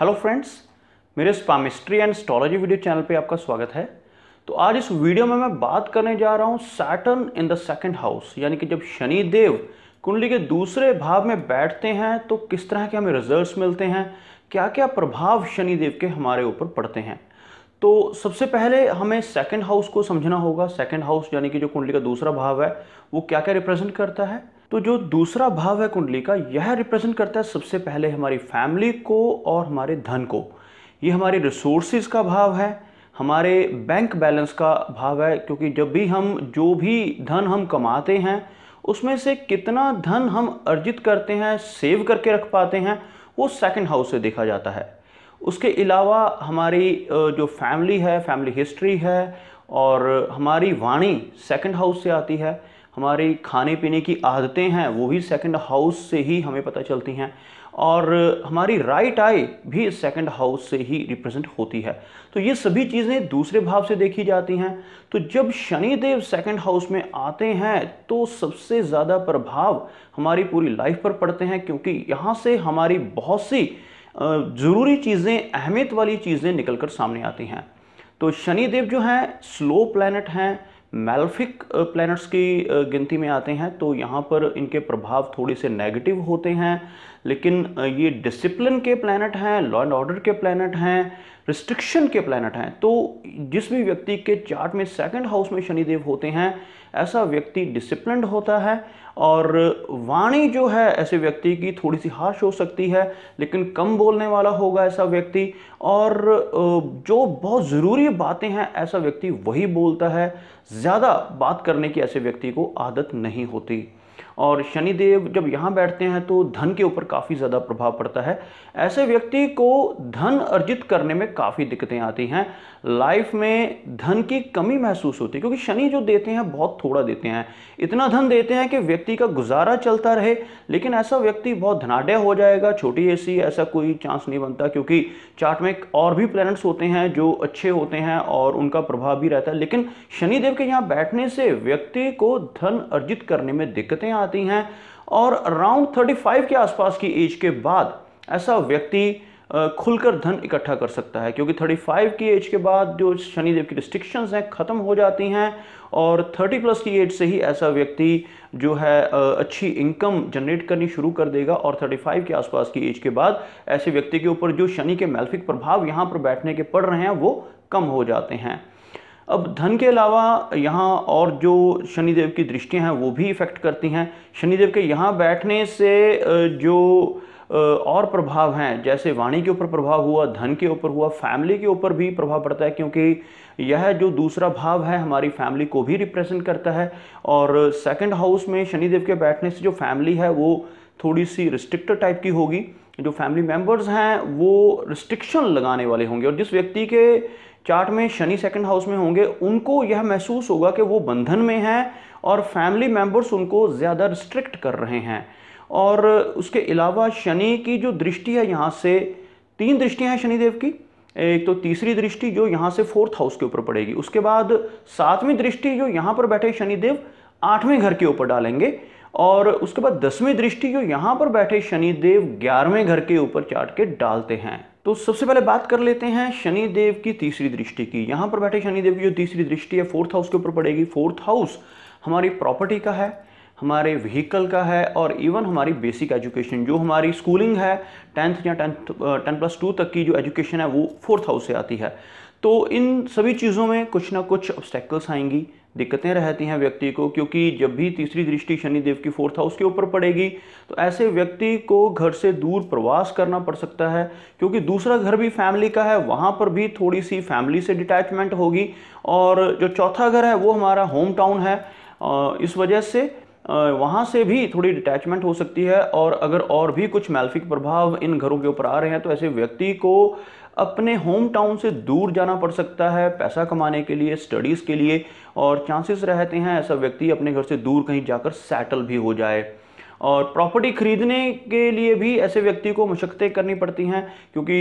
hello friends मेरे palmistry and astrology video channel पे आपका स्वागत है तो आज इस वीडियो में मैं बात करने जा रहा हूँ Saturn in the second house यानी कि जब शनि देव कुंडली के दूसरे भाव में बैठते हैं तो किस तरह के हमें रिजल्ट मिलते हैं क्या क्या प्रभाव शनि देव के हमारे ऊपर पड़ते हैं तो सबसे पहले हमें सेकेंड हाउस को समझना होगा सेकंड हाउस यानी कि जो कुंडली का दूसरा भाव है वो क्या क्या रिप्रेजेंट करता है तो जो दूसरा भाव है कुंडली का यह रिप्रेजेंट करता है सबसे पहले हमारी फैमिली को और हमारे धन को ये हमारे रिसोर्सेज का भाव है हमारे बैंक बैलेंस का भाव है क्योंकि जब भी हम जो भी धन हम कमाते हैं उसमें से कितना धन हम अर्जित करते हैं सेव करके रख पाते हैं वो सेकंड हाउस से देखा जाता है उसके अलावा हमारी जो फैमिली है फैमिली हिस्ट्री है और हमारी वाणी सेकंड हाउस से आती है हमारी खाने पीने की आदतें हैं वो भी सेकंड हाउस से ही हमें पता चलती हैं और हमारी राइट आई भी सेकंड हाउस से ही रिप्रेजेंट होती है तो ये सभी चीज़ें दूसरे भाव से देखी जाती हैं तो जब शनिदेव सेकंड हाउस में आते हैं तो सबसे ज़्यादा प्रभाव हमारी पूरी लाइफ पर पड़ते हैं क्योंकि यहाँ से हमारी बहुत सी ज़रूरी चीज़ें अहमियत वाली चीज़ें निकल कर सामने आती हैं तो शनिदेव जो हैं स्लो प्लानट हैं मेल्फिक प्लैनेट्स की गिनती में आते हैं तो यहाँ पर इनके प्रभाव थोड़े से नेगेटिव होते हैं लेकिन ये डिसिप्लिन के प्लैनेट हैं लॉ एंड ऑर्डर के प्लैनेट हैं रिस्ट्रिक्शन के प्लानट हैं तो जिस भी व्यक्ति के चार्ट में सेकंड हाउस में शनिदेव होते हैं ऐसा व्यक्ति डिसिप्लिन होता है और वाणी जो है ऐसे व्यक्ति की थोड़ी सी हार्श हो सकती है लेकिन कम बोलने वाला होगा ऐसा व्यक्ति और जो बहुत ज़रूरी बातें हैं ऐसा व्यक्ति वही बोलता है ज़्यादा बात करने की ऐसे व्यक्ति को आदत नहीं होती और शनिदेव जब यहाँ बैठते हैं तो धन के ऊपर काफ़ी ज़्यादा प्रभाव पड़ता है ऐसे व्यक्ति को धन अर्जित करने में काफ़ी दिक्कतें आती हैं लाइफ में धन की कमी महसूस होती है क्योंकि शनि जो देते हैं बहुत थोड़ा देते हैं इतना धन देते हैं कि व्यक्ति का गुजारा चलता रहे लेकिन ऐसा व्यक्ति बहुत धनाढ़ हो जाएगा छोटी ऐसी ऐसा कोई चांस नहीं बनता क्योंकि चार्ट में और भी प्लैनेट्स होते हैं जो अच्छे होते हैं और उनका प्रभाव भी रहता है लेकिन शनिदेव के यहाँ बैठने से व्यक्ति को धन अर्जित करने में दिक्कतें आती हैं और अराउंड 35 के आसपास की एज के बाद ऐसा व्यक्ति खुलकर धन इकट्ठा कर सकता है क्योंकि 35 की एज के बाद जो शनिदेव की रिस्ट्रिक्शंस हैं ख़त्म हो जाती हैं और 30 प्लस की एज से ही ऐसा व्यक्ति जो है अच्छी इनकम जनरेट करनी शुरू कर देगा और 35 के आसपास की एज के बाद ऐसे व्यक्ति के ऊपर जो शनि के मैल्फिक प्रभाव यहाँ पर बैठने के पड़ रहे हैं वो कम हो जाते हैं अब धन के अलावा यहाँ और जो शनिदेव की दृष्टियाँ हैं वो भी इफ़ेक्ट करती हैं शनिदेव के यहाँ बैठने से जो और प्रभाव हैं जैसे वाणी के ऊपर प्रभाव हुआ धन के ऊपर हुआ फैमिली के ऊपर भी प्रभाव पड़ता है क्योंकि यह जो दूसरा भाव है हमारी फैमिली को भी रिप्रेजेंट करता है और सेकंड हाउस में शनिदेव के बैठने से जो फैमिली है वो थोड़ी सी रिस्ट्रिक्ट टाइप की होगी जो फैमिली मेम्बर्स हैं वो रिस्ट्रिक्शन लगाने वाले होंगे और जिस व्यक्ति के चार्ट में शनि सेकंड हाउस में होंगे उनको यह महसूस होगा कि वो बंधन में हैं और फैमिली मेंबर्स उनको ज़्यादा रिस्ट्रिक्ट कर रहे हैं और उसके अलावा शनि की जो दृष्टि है यहाँ से तीन दृष्टियाँ हैं शनिदेव की एक तो तीसरी दृष्टि जो यहाँ से फोर्थ हाउस के ऊपर पड़ेगी उसके बाद सातवीं दृष्टि जो यहाँ पर बैठे शनिदेव आठवें घर के ऊपर डालेंगे और उसके बाद दसवीं दृष्टि जो यहाँ पर बैठे शनिदेव ग्यारहवें घर के ऊपर चाट के डालते हैं तो सबसे पहले बात कर लेते हैं शनि देव की तीसरी दृष्टि की यहाँ पर बैठे शनि देव की जो तीसरी दृष्टि है फोर्थ हाउस के ऊपर पड़ेगी फोर्थ हाउस हमारी प्रॉपर्टी का है हमारे व्हीकल का है और इवन हमारी बेसिक एजुकेशन जो हमारी स्कूलिंग है टेंथ या टेंथ टेन प्लस टू तक की जो एजुकेशन है वो फोर्थ हाउस से आती है तो इन सभी चीज़ों में कुछ ना कुछ ऑब्स्टेकल्स आएंगी दिक्कतें रहती हैं व्यक्ति को क्योंकि जब भी तीसरी दृष्टि शनिदेव की फोर्थ हाउस के ऊपर पड़ेगी तो ऐसे व्यक्ति को घर से दूर प्रवास करना पड़ सकता है क्योंकि दूसरा घर भी फैमिली का है वहाँ पर भी थोड़ी सी फैमिली से डिटैचमेंट होगी और जो चौथा घर है वो हमारा होम टाउन है इस वजह से वहाँ से भी थोड़ी डिटैचमेंट हो सकती है और अगर और भी कुछ मैल्फिक प्रभाव इन घरों के ऊपर आ रहे हैं तो ऐसे व्यक्ति को अपने होम टाउन से दूर जाना पड़ सकता है पैसा कमाने के लिए स्टडीज़ के लिए और चांसेस रहते हैं ऐसा व्यक्ति अपने घर से दूर कहीं जाकर सेटल भी हो जाए और प्रॉपर्टी खरीदने के लिए भी ऐसे व्यक्ति को मशक्क़तें करनी पड़ती हैं क्योंकि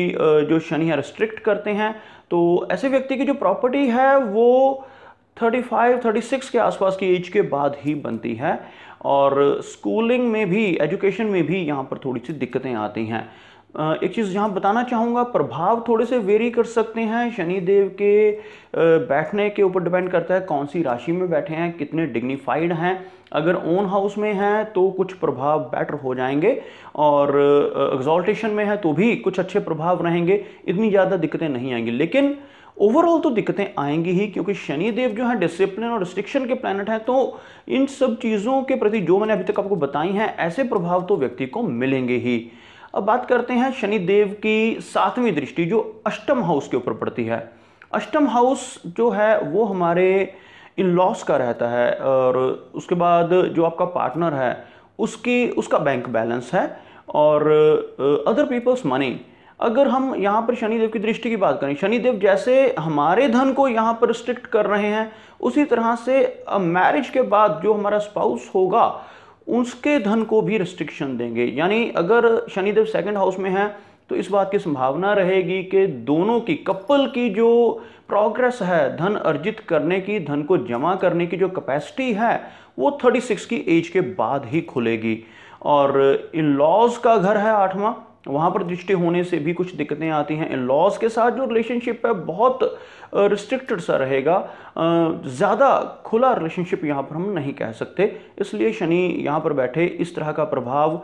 जो शनि है रिस्ट्रिक्ट करते हैं तो ऐसे व्यक्ति की जो प्रॉपर्टी है वो 35, 36 के आसपास की एज के बाद ही बनती है और स्कूलिंग में भी एजुकेशन में भी यहाँ पर थोड़ी सी दिक्कतें आती हैं एक चीज़ यहाँ बताना चाहूँगा प्रभाव थोड़े से वेरी कर सकते हैं शनि देव के बैठने के ऊपर डिपेंड करता है कौन सी राशि में बैठे हैं कितने डिग्निफाइड हैं अगर ओन हाउस में हैं तो कुछ प्रभाव बेटर हो जाएंगे और एग्जॉल्टेशन में है तो भी कुछ अच्छे प्रभाव रहेंगे इतनी ज़्यादा दिक्कतें नहीं आएंगी लेकिन ओवरऑल तो दिक्कतें आएंगी ही क्योंकि शनि देव जो है डिसिप्लिन और रिस्ट्रिक्शन के प्लैनेट हैं तो इन सब चीज़ों के प्रति जो मैंने अभी तक आपको बताई हैं ऐसे प्रभाव तो व्यक्ति को मिलेंगे ही अब बात करते हैं शनि देव की सातवीं दृष्टि जो अष्टम हाउस के ऊपर पड़ती है अष्टम हाउस जो है वो हमारे इन लॉस का रहता है और उसके बाद जो आपका पार्टनर है उसकी उसका बैंक बैलेंस है और अदर पीपल्स मनी अगर हम यहाँ पर शनिदेव की दृष्टि की बात करें शनिदेव जैसे हमारे धन को यहाँ पर रिस्ट्रिक्ट कर रहे हैं उसी तरह से मैरिज के बाद जो हमारा स्पाउस होगा उसके धन को भी रिस्ट्रिक्शन देंगे यानी अगर शनिदेव सेकंड हाउस में है तो इस बात की संभावना रहेगी कि दोनों की कपल की जो प्रोग्रेस है धन अर्जित करने की धन को जमा करने की जो कैपेसिटी है वो 36 की एज के बाद ही खुलेगी और इन लॉज का घर है आठवां वहाँ पर दृष्टि होने से भी कुछ दिक्कतें आती हैं इन लॉज के साथ जो रिलेशनशिप है बहुत रिस्ट्रिक्टेड सा रहेगा ज़्यादा खुला रिलेशनशिप यहाँ पर हम नहीं कह सकते इसलिए शनि यहाँ पर बैठे इस तरह का प्रभाव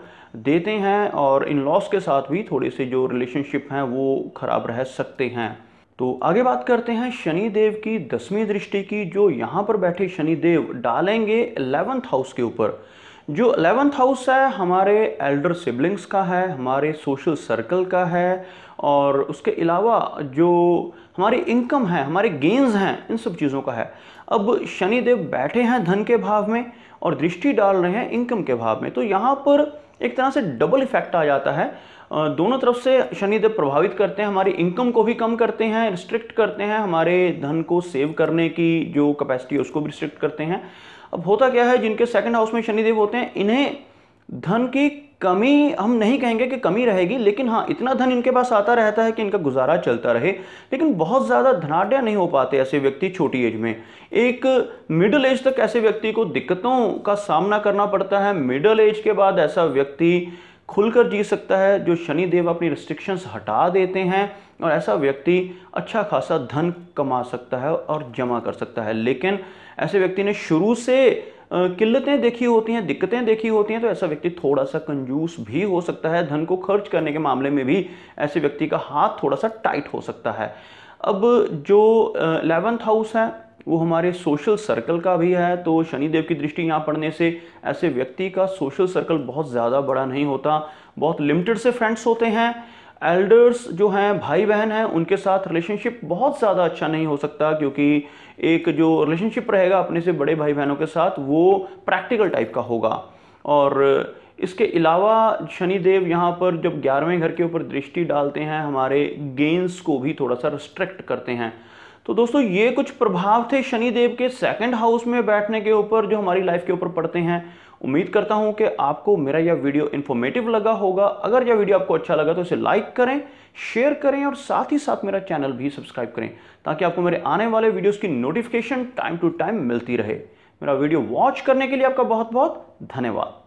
देते हैं और इन लॉस के साथ भी थोड़े से जो रिलेशनशिप हैं वो खराब रह सकते हैं तो आगे बात करते हैं शनि देव की दसवीं दृष्टि की जो यहाँ पर बैठे शनि देव डालेंगे इलेवंथ हाउस के ऊपर जो अलेवेंथ हाउस है हमारे एल्डर सिबलिंग्स का है हमारे सोशल सर्कल का है और उसके अलावा जो हमारी इनकम है हमारे गेंस हैं इन सब चीज़ों का है अब शनिदेव बैठे हैं धन के भाव में और दृष्टि डाल रहे हैं इनकम के भाव में तो यहाँ पर एक तरह से डबल इफेक्ट आ जाता है दोनों तरफ से शनिदेव प्रभावित करते हैं हमारी इनकम को भी कम करते हैं रिस्ट्रिक्ट करते हैं हमारे धन को सेव करने की जो कैपेसिटी है उसको भी रिस्ट्रिक्ट करते हैं अब होता क्या है जिनके सेकंड हाउस में शनिदेव होते हैं इन्हें धन की कमी हम नहीं कहेंगे कि कमी रहेगी लेकिन हाँ इतना धन इनके पास आता रहता है कि इनका गुजारा चलता रहे लेकिन बहुत ज़्यादा धनाढ़ नहीं हो पाते ऐसे व्यक्ति छोटी एज में एक मिडिल एज तक ऐसे व्यक्ति को दिक्कतों का सामना करना पड़ता है मिडिल एज के बाद ऐसा व्यक्ति खुलकर जी सकता है जो शनि देव अपनी रिस्ट्रिक्शंस हटा देते हैं और ऐसा व्यक्ति अच्छा खासा धन कमा सकता है और जमा कर सकता है लेकिन ऐसे व्यक्ति ने शुरू से किल्लतें देखी होती हैं दिक्कतें देखी होती हैं तो ऐसा व्यक्ति थोड़ा सा कंजूस भी हो सकता है धन को खर्च करने के मामले में भी ऐसे व्यक्ति का हाथ थोड़ा सा टाइट हो सकता है अब जो एलेवंथ हाउस है वो हमारे सोशल सर्कल का भी है तो शनिदेव की दृष्टि यहाँ पड़ने से ऐसे व्यक्ति का सोशल सर्कल बहुत ज़्यादा बड़ा नहीं होता बहुत लिमिटेड से फ्रेंड्स होते हैं एल्डर्स जो हैं भाई बहन हैं उनके साथ रिलेशनशिप बहुत ज़्यादा अच्छा नहीं हो सकता क्योंकि एक जो रिलेशनशिप रहेगा अपने से बड़े भाई बहनों के साथ वो प्रैक्टिकल टाइप का होगा और इसके अलावा शनिदेव यहाँ पर जब ग्यारहवें घर के ऊपर दृष्टि डालते हैं हमारे गेंस को भी थोड़ा सा रिस्ट्रिक्ट करते हैं तो दोस्तों ये कुछ प्रभाव थे शनिदेव के सेकंड हाउस में बैठने के ऊपर जो हमारी लाइफ के ऊपर पड़ते हैं उम्मीद करता हूँ कि आपको मेरा यह वीडियो इन्फॉर्मेटिव लगा होगा अगर यह वीडियो आपको अच्छा लगा तो इसे लाइक करें शेयर करें और साथ ही साथ मेरा चैनल भी सब्सक्राइब करें ताकि आपको मेरे आने वाले वीडियोज़ की नोटिफिकेशन टाइम टू टाइम मिलती रहे मेरा वीडियो वॉच करने के लिए आपका बहुत बहुत धन्यवाद